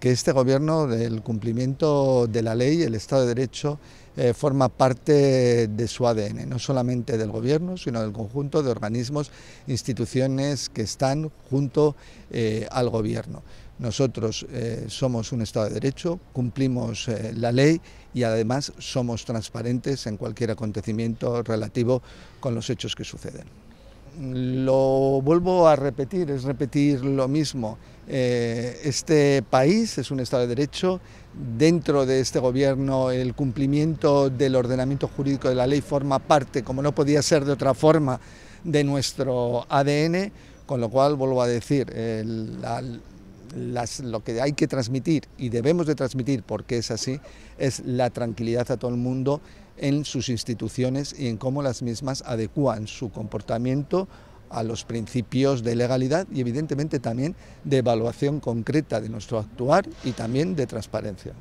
Que este gobierno del cumplimiento de la ley, el Estado de Derecho, eh, forma parte de su ADN, no solamente del gobierno, sino del conjunto de organismos, instituciones que están junto eh, al gobierno. Nosotros eh, somos un Estado de Derecho, cumplimos la ley y además somos transparentes en cualquier acontecimiento relativo con los hechos que suceden lo vuelvo a repetir, es repetir lo mismo. Eh, este país es un Estado de Derecho, dentro de este gobierno el cumplimiento del ordenamiento jurídico de la ley forma parte, como no podía ser de otra forma, de nuestro ADN, con lo cual vuelvo a decir, lo que hay que transmitir y debemos de transmitir, porque es así, es la tranquilidad a todo el mundo en sus instituciones y en cómo las mismas adecúan su comportamiento a los principios de legalidad y evidentemente también de evaluación concreta de nuestro actuar y también de transparencia.